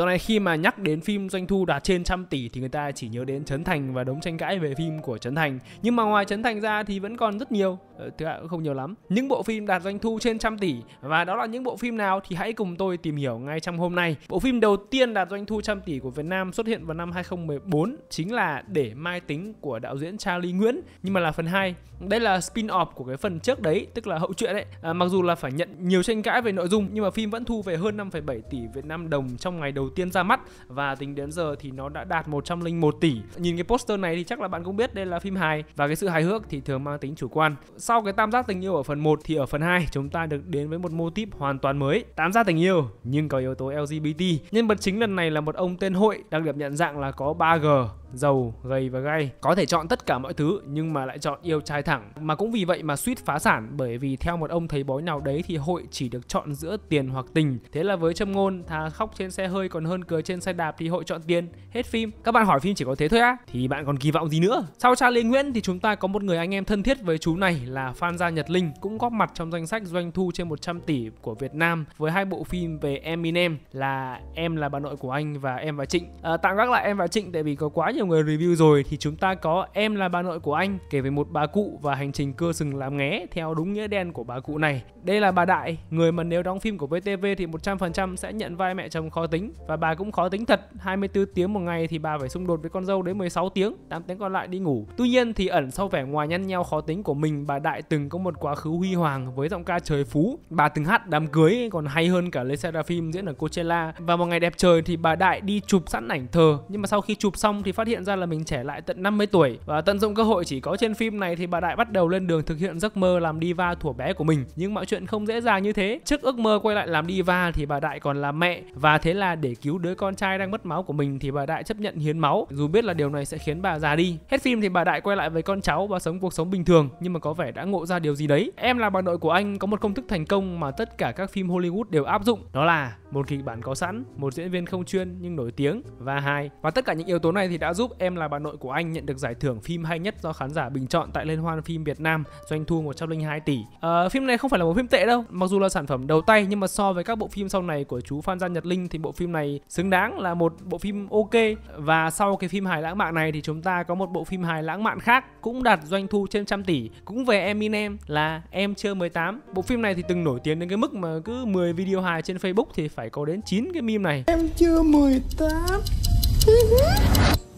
do này khi mà nhắc đến phim doanh thu đạt trên trăm tỷ thì người ta chỉ nhớ đến Trấn Thành và đống tranh cãi về phim của Trấn Thành nhưng mà ngoài Trấn Thành ra thì vẫn còn rất nhiều ờ, thực ra không nhiều lắm những bộ phim đạt doanh thu trên trăm tỷ và đó là những bộ phim nào thì hãy cùng tôi tìm hiểu ngay trong hôm nay bộ phim đầu tiên đạt doanh thu trăm tỷ của Việt Nam xuất hiện vào năm 2014 chính là Để Mai Tính của đạo diễn Charlie Nguyễn nhưng mà là phần 2 đây là spin-off của cái phần trước đấy tức là hậu truyện đấy à, mặc dù là phải nhận nhiều tranh cãi về nội dung nhưng mà phim vẫn thu về hơn 5,7 tỷ Việt Nam đồng trong ngày đầu đầu tiên ra mắt và tính đến giờ thì nó đã đạt 101 tỷ. Nhìn cái poster này thì chắc là bạn cũng biết đây là phim hài và cái sự hài hước thì thường mang tính chủ quan. Sau cái tam giác tình yêu ở phần 1 thì ở phần 2 chúng ta được đến với một mô típ hoàn toàn mới, tam giác tình yêu nhưng có yếu tố LGBT. Nhân vật chính lần này là một ông tên Hội, đang được nhận dạng là có 3G dầu gầy và gay. Có thể chọn tất cả mọi thứ nhưng mà lại chọn yêu trai thẳng. Mà cũng vì vậy mà suýt phá sản bởi vì theo một ông thầy bói nào đấy thì hội chỉ được chọn giữa tiền hoặc tình. Thế là với châm ngôn thà khóc trên xe hơi còn hơn cười trên xe đạp thì hội chọn tiền. Hết phim. Các bạn hỏi phim chỉ có thế thôi á? Thì bạn còn kỳ vọng gì nữa? Sau Charlie Nguyễn thì chúng ta có một người anh em thân thiết với chú này là Phan Gia Nhật Linh cũng góp mặt trong danh sách doanh thu trên 100 tỷ của Việt Nam với hai bộ phim về Eminem là Em là bà nội của anh và Em và Trịnh. À, tạm gác lại Em và Trịnh tại vì có quá nhiều nhiều người review rồi thì chúng ta có Em là bà nội của anh kể về một bà cụ và hành trình cưa sừng làm nghé theo đúng nghĩa đen của bà cụ này. Đây là bà Đại, người mà nếu đóng phim của VTV thì 100% sẽ nhận vai mẹ chồng khó tính và bà cũng khó tính thật, 24 tiếng một ngày thì bà phải xung đột với con dâu đến 16 tiếng, 8 tiếng còn lại đi ngủ. Tuy nhiên thì ẩn sau vẻ ngoài nhăn nheo khó tính của mình, bà Đại từng có một quá khứ huy hoàng với giọng ca trời phú. Bà từng hát đám cưới còn hay hơn cả Lê Seraphim diễn ở Coachella và một ngày đẹp trời thì bà Đại đi chụp sẵn ảnh thờ nhưng mà sau khi chụp xong thì phát hiện ra là mình trẻ lại tận 50 tuổi và tận dụng cơ hội chỉ có trên phim này thì bà Đại bắt đầu lên đường thực hiện giấc mơ làm diva thuở bé của mình. Nhưng mọi chuyện không dễ dàng như thế. Trước ước mơ quay lại làm diva thì bà Đại còn là mẹ và thế là để cứu đứa con trai đang mất máu của mình thì bà Đại chấp nhận hiến máu dù biết là điều này sẽ khiến bà già đi. Hết phim thì bà Đại quay lại với con cháu và sống cuộc sống bình thường nhưng mà có vẻ đã ngộ ra điều gì đấy. Em là bà nội của anh có một công thức thành công mà tất cả các phim Hollywood đều áp dụng đó là một kịch bản có sẵn, một diễn viên không chuyên nhưng nổi tiếng và hai Và tất cả những yếu tố này thì đã giúp Em là bà nội của anh nhận được giải thưởng phim hay nhất do khán giả bình chọn tại Liên hoan phim Việt Nam, doanh thu 102 tỷ. À, phim này không phải là một phim tệ đâu, mặc dù là sản phẩm đầu tay nhưng mà so với các bộ phim sau này của chú Phan Gia Nhật Linh thì bộ phim này xứng đáng là một bộ phim ok và sau cái phim hài lãng mạn này thì chúng ta có một bộ phim hài lãng mạn khác cũng đạt doanh thu trên trăm tỷ cũng về Eminem là Em chưa 18. Bộ phim này thì từng nổi tiếng đến cái mức mà cứ 10 video hài trên Facebook thì phải phải có đến 9 cái meme này Em chưa 18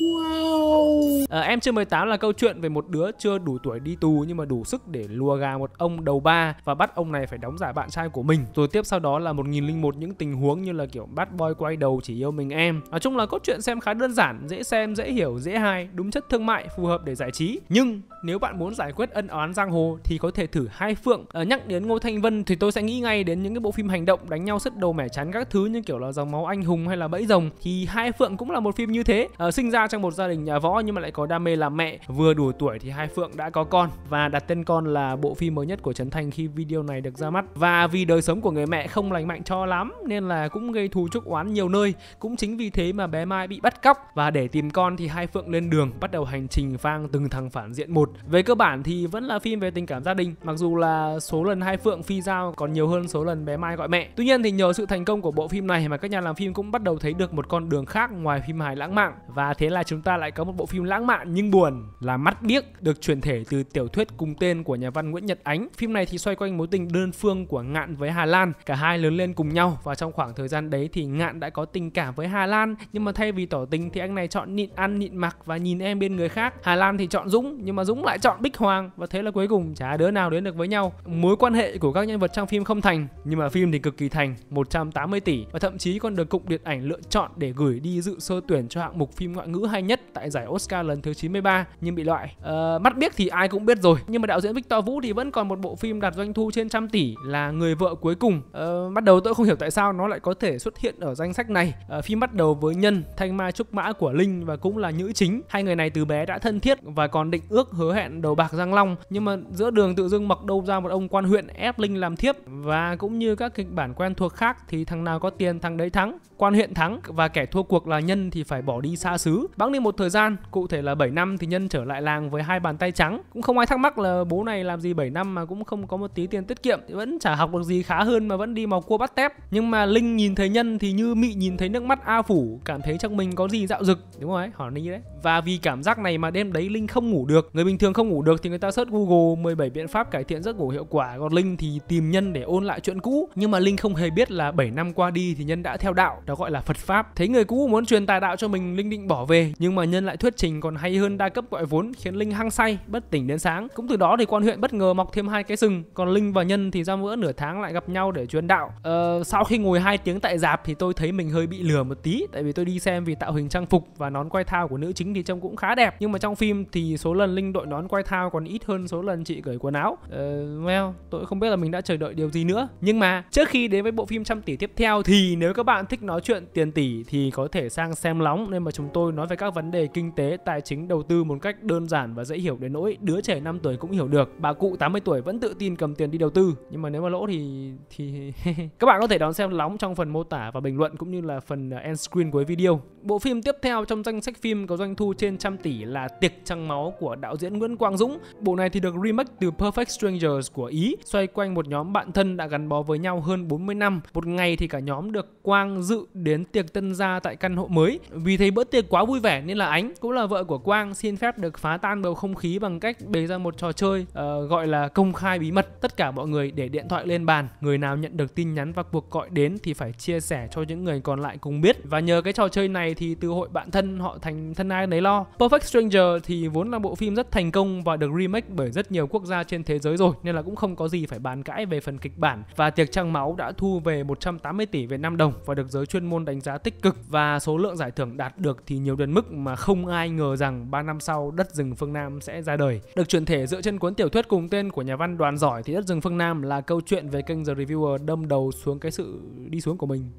Wow. À, em chưa 18 là câu chuyện về một đứa chưa đủ tuổi đi tù nhưng mà đủ sức để lùa gà một ông đầu ba và bắt ông này phải đóng giả bạn trai của mình. Rồi tiếp sau đó là 1001 những tình huống như là kiểu bad boy quay đầu chỉ yêu mình em. Nói chung là cốt truyện xem khá đơn giản, dễ xem, dễ hiểu, dễ hay, đúng chất thương mại, phù hợp để giải trí. Nhưng nếu bạn muốn giải quyết ân oán giang hồ thì có thể thử hai phượng. À, nhắc đến Ngô Thanh Vân thì tôi sẽ nghĩ ngay đến những cái bộ phim hành động đánh nhau sứt đầu mẻ chán các thứ như kiểu là dòng máu anh hùng hay là bẫy rồng thì hai phượng cũng là một phim như thế. À, sinh ra trong một gia đình nhà võ nhưng mà lại có đam mê làm mẹ. Vừa đủ tuổi thì hai Phượng đã có con và đặt tên con là bộ phim mới nhất của Trấn Thành khi video này được ra mắt. Và vì đời sống của người mẹ không lành mạnh cho lắm nên là cũng gây thù chuốc oán nhiều nơi. Cũng chính vì thế mà bé Mai bị bắt cóc và để tìm con thì hai Phượng lên đường bắt đầu hành trình vang từng thằng phản diện một. Về cơ bản thì vẫn là phim về tình cảm gia đình, mặc dù là số lần hai Phượng phi giao còn nhiều hơn số lần bé Mai gọi mẹ. Tuy nhiên thì nhờ sự thành công của bộ phim này mà các nhà làm phim cũng bắt đầu thấy được một con đường khác ngoài phim hài lãng mạn và thế là chúng ta lại có một bộ phim lãng mạn nhưng buồn là Mắt Biếc được chuyển thể từ tiểu thuyết cùng tên của nhà văn Nguyễn Nhật Ánh. Phim này thì xoay quanh mối tình đơn phương của Ngạn với Hà Lan. Cả hai lớn lên cùng nhau và trong khoảng thời gian đấy thì Ngạn đã có tình cảm với Hà Lan nhưng mà thay vì tỏ tình thì anh này chọn nhịn ăn nhịn mặc và nhìn em bên người khác. Hà Lan thì chọn Dũng nhưng mà Dũng lại chọn Bích Hoàng và thế là cuối cùng chả đứa nào đến được với nhau. Mối quan hệ của các nhân vật trong phim không thành nhưng mà phim thì cực kỳ thành 180 tỷ và thậm chí còn được cục điện ảnh lựa chọn để gửi đi dự sơ tuyển cho hạng mục phim ngoại ngữ hay nhất tại giải Oscar lần thứ 93 nhưng bị loại. Ờ, mắt biết thì ai cũng biết rồi, nhưng mà đạo diễn Victor Vũ thì vẫn còn một bộ phim đạt doanh thu trên trăm tỷ là Người vợ cuối cùng. Ờ, bắt đầu tôi không hiểu tại sao nó lại có thể xuất hiện ở danh sách này. Ờ, phim bắt đầu với Nhân, Thanh Mai Trúc Mã của Linh và cũng là nữ chính. Hai người này từ bé đã thân thiết và còn định ước hứa hẹn đầu bạc răng Long, nhưng mà giữa đường tự dưng mặc đâu ra một ông quan huyện ép Linh làm thiếp và cũng như các kịch bản quen thuộc khác thì thằng nào có tiền thằng đấy thắng, quan huyện thắng và kẻ thua cuộc là Nhân thì phải bỏ đi xa xứ. Bẵng đi một thời gian, cụ thể là 7 năm thì Nhân trở lại làng với hai bàn tay trắng. Cũng không ai thắc mắc là bố này làm gì 7 năm mà cũng không có một tí tiền tiết kiệm, vẫn chả học được gì khá hơn mà vẫn đi màu cua bắt tép. Nhưng mà Linh nhìn thấy Nhân thì như mị nhìn thấy nước mắt A phủ, cảm thấy trong mình có gì dạo dực, đúng rồi, hỏi Linh đấy. Và vì cảm giác này mà đêm đấy Linh không ngủ được. Người bình thường không ngủ được thì người ta search Google 17 biện pháp cải thiện giấc ngủ hiệu quả, còn Linh thì tìm Nhân để ôn lại chuyện cũ. Nhưng mà Linh không hề biết là 7 năm qua đi thì Nhân đã theo đạo, đó gọi là Phật pháp. Thấy người cũ muốn truyền tài đạo cho mình, Linh định bỏ về nhưng mà nhân lại thuyết trình còn hay hơn đa cấp gọi vốn khiến Linh hăng say, bất tỉnh đến sáng. Cũng từ đó thì quan huyện bất ngờ mọc thêm hai cái sừng, còn Linh và Nhân thì ra bữa nửa tháng lại gặp nhau để truyền đạo. Ờ, sau khi ngồi hai tiếng tại dạp thì tôi thấy mình hơi bị lừa một tí, tại vì tôi đi xem vì tạo hình trang phục và nón quay thao của nữ chính thì trông cũng khá đẹp, nhưng mà trong phim thì số lần Linh đội nón quay thao còn ít hơn số lần chị cởi quần áo. Ờ, well, tôi không biết là mình đã chờ đợi điều gì nữa. Nhưng mà trước khi đến với bộ phim trăm tỷ tiếp theo thì nếu các bạn thích nói chuyện tiền tỷ thì có thể sang xem nóng nên mà chúng tôi nói về với các vấn đề kinh tế, tài chính, đầu tư một cách đơn giản và dễ hiểu đến nỗi đứa trẻ 5 tuổi cũng hiểu được. Bà cụ 80 tuổi vẫn tự tin cầm tiền đi đầu tư, nhưng mà nếu mà lỗ thì thì các bạn có thể đón xem nóng trong phần mô tả và bình luận cũng như là phần ờ, end screen cuối video. Bộ phim tiếp theo trong danh sách phim có doanh thu trên trăm tỷ là Tiệc trăng máu của đạo diễn Nguyễn Quang Dũng. Bộ này thì được remake từ Perfect Strangers của Ý, xoay quanh một nhóm bạn thân đã gắn bó với nhau hơn 40 năm. Một ngày thì cả nhóm được Quang dự đến tiệc tân gia tại căn hộ mới. Vì thấy bữa tiệc quá vui vẻ nên là Ánh cũng là vợ của Quang xin phép được phá tan bầu không khí bằng cách bày ra một trò chơi uh, gọi là công khai bí mật. Tất cả mọi người để điện thoại lên bàn, người nào nhận được tin nhắn và cuộc gọi đến thì phải chia sẻ cho những người còn lại cùng biết. Và nhờ cái trò chơi này thì từ hội bạn thân họ thành thân ai nấy lo. Perfect Stranger thì vốn là bộ phim rất thành công và được remake bởi rất nhiều quốc gia trên thế giới rồi nên là cũng không có gì phải bàn cãi về phần kịch bản và tiệc trăng máu đã thu về 180 tỷ Việt Nam đồng và được giới chuyên môn đánh giá tích cực và số lượng giải thưởng đạt được thì nhiều đến mức mà không ai ngờ rằng 3 năm sau Đất rừng phương Nam sẽ ra đời. Được chuyển thể dựa trên cuốn tiểu thuyết cùng tên của nhà văn Đoàn Giỏi thì Đất rừng phương Nam là câu chuyện về kênh The Reviewer đâm đầu xuống cái sự đi xuống của mình.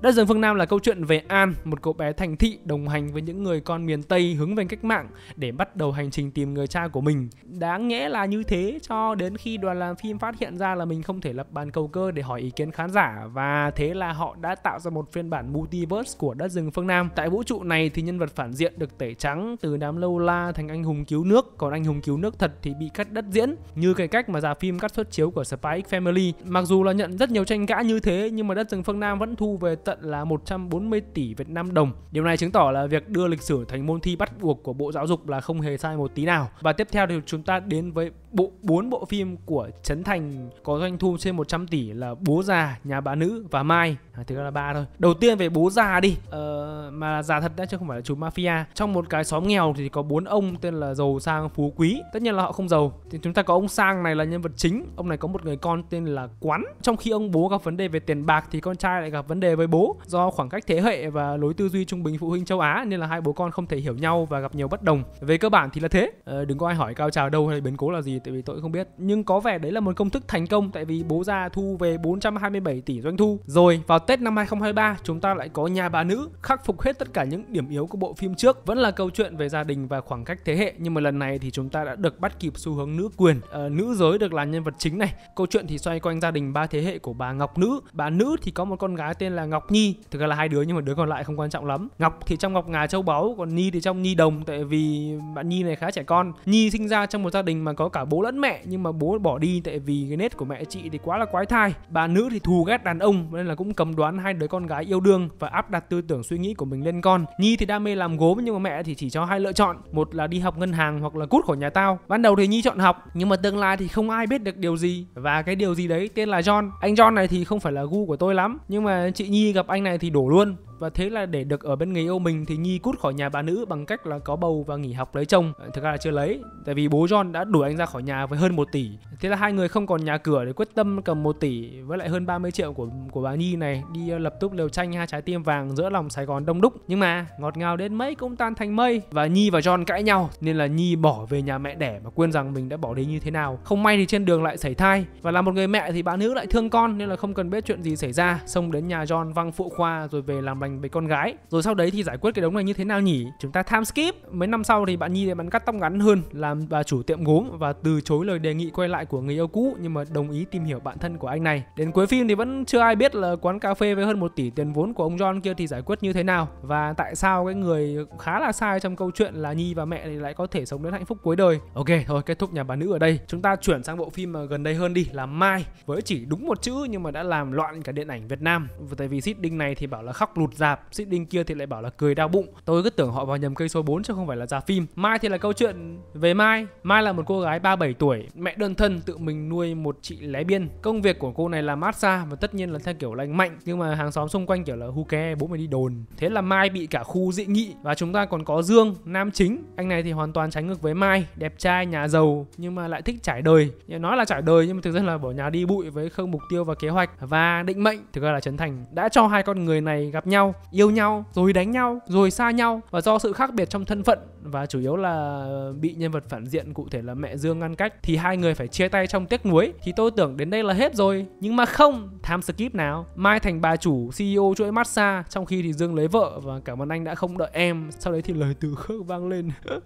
Đất rừng phương Nam là câu chuyện về An, một cậu bé thành thị đồng hành với những người con miền Tây hướng về cách mạng để bắt đầu hành trình tìm người cha của mình. Đáng nhẽ là như thế cho đến khi đoàn làm phim phát hiện ra là mình không thể lập bàn cầu cơ để hỏi ý kiến khán giả và thế là họ đã tạo ra một phiên bản multiverse của Đất rừng phương Nam. Tại vũ trụ này thì nhân vật phản diện được tẩy trắng từ đám lâu la thành anh hùng cứu nước còn anh hùng cứu nước thật thì bị cắt đất diễn như cái cách mà giả phim cắt xuất chiếu của Spy X Family mặc dù là nhận rất nhiều tranh cãi như thế nhưng mà đất rừng phương Nam vẫn thu về tận là 140 tỷ Việt Nam đồng điều này chứng tỏ là việc đưa lịch sử thành môn thi bắt buộc của Bộ Giáo dục là không hề sai một tí nào và tiếp theo thì chúng ta đến với bộ bốn bộ phim của Trấn Thành có doanh thu trên 100 tỷ là Bố già, Nhà bà nữ và Mai. À, thực ra là ba thôi. Đầu tiên về Bố già đi. Ờ, mà già thật đã chứ không phải là chú mafia. Trong một cái xóm nghèo thì có bốn ông tên là giàu sang phú quý. Tất nhiên là họ không giàu. Thì chúng ta có ông sang này là nhân vật chính. Ông này có một người con tên là Quán. Trong khi ông bố gặp vấn đề về tiền bạc thì con trai lại gặp vấn đề với bố. Do khoảng cách thế hệ và lối tư duy trung bình phụ huynh châu Á nên là hai bố con không thể hiểu nhau và gặp nhiều bất đồng. Về cơ bản thì là thế. Ờ, đừng có ai hỏi cao trào đâu hay biến cố là gì tại vì tôi cũng không biết nhưng có vẻ đấy là một công thức thành công tại vì bố già thu về 427 tỷ doanh thu rồi vào Tết năm 2023 chúng ta lại có nhà bà nữ khắc phục hết tất cả những điểm yếu của bộ phim trước vẫn là câu chuyện về gia đình và khoảng cách thế hệ nhưng mà lần này thì chúng ta đã được bắt kịp xu hướng nữ quyền uh, nữ giới được là nhân vật chính này câu chuyện thì xoay quanh gia đình ba thế hệ của bà Ngọc nữ bà nữ thì có một con gái tên là Ngọc Nhi thực ra là hai đứa nhưng mà đứa còn lại không quan trọng lắm Ngọc thì trong Ngọc Ngà Châu Báu còn Nhi thì trong Nhi Đồng tại vì bạn Nhi này khá trẻ con Nhi sinh ra trong một gia đình mà có cả bố lẫn mẹ nhưng mà bố bỏ đi tại vì cái nết của mẹ chị thì quá là quái thai bà nữ thì thù ghét đàn ông nên là cũng cầm đoán hai đứa con gái yêu đương và áp đặt tư tưởng suy nghĩ của mình lên con nhi thì đam mê làm gốm nhưng mà mẹ thì chỉ cho hai lựa chọn một là đi học ngân hàng hoặc là cút khỏi nhà tao ban đầu thì nhi chọn học nhưng mà tương lai thì không ai biết được điều gì và cái điều gì đấy tên là john anh john này thì không phải là gu của tôi lắm nhưng mà chị nhi gặp anh này thì đổ luôn và thế là để được ở bên người yêu mình thì Nhi cút khỏi nhà bà nữ bằng cách là có bầu và nghỉ học lấy chồng. Ờ, thực ra là chưa lấy, tại vì bố John đã đuổi anh ra khỏi nhà với hơn 1 tỷ. Thế là hai người không còn nhà cửa để quyết tâm cầm 1 tỷ với lại hơn 30 triệu của của bà Nhi này đi ờ, lập tức liều tranh hai trái tim vàng giữa lòng Sài Gòn đông đúc. Nhưng mà ngọt ngào đến mấy cũng tan thành mây và Nhi và John cãi nhau nên là Nhi bỏ về nhà mẹ đẻ mà quên rằng mình đã bỏ đi như thế nào. Không may thì trên đường lại xảy thai và là một người mẹ thì bà nữ lại thương con nên là không cần biết chuyện gì xảy ra. Xong đến nhà John văng phụ khoa rồi về làm bánh mình với con gái rồi sau đấy thì giải quyết cái đống này như thế nào nhỉ chúng ta time skip mấy năm sau thì bạn nhi lại bắn cắt tóc ngắn hơn làm bà chủ tiệm gốm và từ chối lời đề nghị quay lại của người yêu cũ nhưng mà đồng ý tìm hiểu bạn thân của anh này đến cuối phim thì vẫn chưa ai biết là quán cà phê với hơn một tỷ tiền vốn của ông john kia thì giải quyết như thế nào và tại sao cái người khá là sai trong câu chuyện là nhi và mẹ thì lại có thể sống đến hạnh phúc cuối đời ok thôi kết thúc nhà bà nữ ở đây chúng ta chuyển sang bộ phim mà gần đây hơn đi là mai với chỉ đúng một chữ nhưng mà đã làm loạn cả điện ảnh Việt Nam tại vì seeding này thì bảo là khóc lụt dạp xích đinh kia thì lại bảo là cười đau bụng tôi cứ tưởng họ vào nhầm cây số 4 chứ không phải là ra phim mai thì là câu chuyện về mai mai là một cô gái 37 tuổi mẹ đơn thân tự mình nuôi một chị lé biên công việc của cô này là massage và tất nhiên là theo kiểu lành mạnh nhưng mà hàng xóm xung quanh kiểu là hu ke bố mày đi đồn thế là mai bị cả khu dị nghị và chúng ta còn có dương nam chính anh này thì hoàn toàn trái ngược với mai đẹp trai nhà giàu nhưng mà lại thích trải đời nói là trải đời nhưng mà thực ra là bỏ nhà đi bụi với không mục tiêu và kế hoạch và định mệnh thực ra là trấn thành đã cho hai con người này gặp nhau nhau yêu nhau rồi đánh nhau rồi xa nhau và do sự khác biệt trong thân phận và chủ yếu là bị nhân vật phản diện cụ thể là mẹ Dương ngăn cách thì hai người phải chia tay trong tiếc nuối thì tôi tưởng đến đây là hết rồi nhưng mà không tham skip nào Mai thành bà chủ CEO chuỗi massage trong khi thì Dương lấy vợ và cảm ơn anh đã không đợi em sau đấy thì lời từ khước vang lên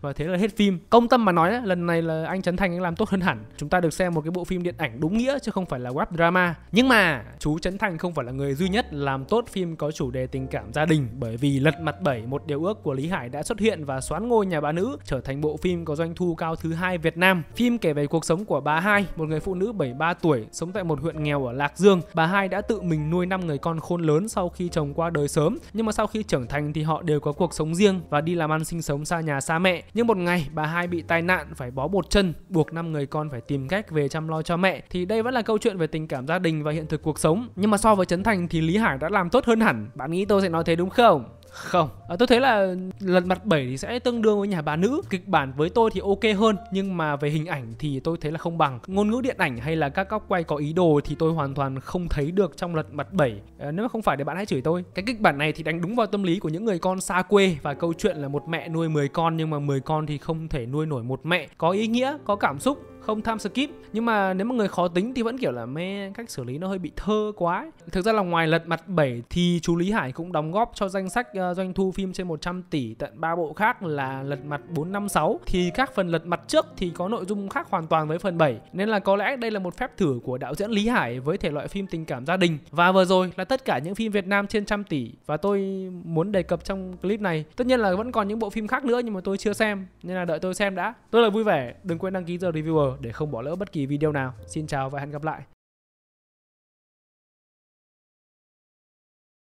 và thế là hết phim công tâm mà nói lần này là anh Trấn Thành anh làm tốt hơn hẳn chúng ta được xem một cái bộ phim điện ảnh đúng nghĩa chứ không phải là web drama nhưng mà chú Trấn Thành không phải là người duy nhất làm tốt phim có chủ chủ đề tình cảm gia đình bởi vì Lật Mặt 7 một điều ước của Lý Hải đã xuất hiện và xoán ngôi nhà bà nữ trở thành bộ phim có doanh thu cao thứ hai Việt Nam. Phim kể về cuộc sống của bà Hai, một người phụ nữ 73 tuổi sống tại một huyện nghèo ở Lạc Dương. Bà Hai đã tự mình nuôi năm người con khôn lớn sau khi chồng qua đời sớm, nhưng mà sau khi trưởng thành thì họ đều có cuộc sống riêng và đi làm ăn sinh sống xa nhà xa mẹ. Nhưng một ngày bà Hai bị tai nạn phải bó bột chân, buộc năm người con phải tìm cách về chăm lo cho mẹ. Thì đây vẫn là câu chuyện về tình cảm gia đình và hiện thực cuộc sống. Nhưng mà so với Trấn Thành thì Lý Hải đã làm tốt hơn hẳn bạn nghĩ tôi sẽ nói thế đúng không? Không, à, tôi thấy là lần mặt 7 thì sẽ tương đương với nhà bà nữ Kịch bản với tôi thì ok hơn Nhưng mà về hình ảnh thì tôi thấy là không bằng Ngôn ngữ điện ảnh hay là các góc quay có ý đồ Thì tôi hoàn toàn không thấy được trong lần mặt 7 à, Nếu mà không phải để bạn hãy chửi tôi Cái kịch bản này thì đánh đúng vào tâm lý của những người con xa quê Và câu chuyện là một mẹ nuôi 10 con Nhưng mà 10 con thì không thể nuôi nổi một mẹ Có ý nghĩa, có cảm xúc không tham skip nhưng mà nếu mà người khó tính thì vẫn kiểu là mê cách xử lý nó hơi bị thơ quá thực ra là ngoài lật mặt 7 thì chú Lý Hải cũng đóng góp cho danh sách ờ, doanh thu phim trên 100 tỷ tận ba bộ khác là lật mặt 456 thì các phần lật mặt trước thì có nội dung khác hoàn toàn với phần 7 nên là có lẽ đây là một phép thử của đạo diễn Lý Hải với thể loại phim tình cảm gia đình và vừa rồi là tất cả những phim Việt Nam trên trăm tỷ và tôi muốn đề cập trong clip này tất nhiên là vẫn còn những bộ phim khác nữa nhưng mà tôi chưa xem nên là đợi tôi xem đã tôi là vui vẻ đừng quên đăng ký giờ reviewer để không bỏ lỡ bất kỳ video nào. Xin chào và hẹn gặp lại.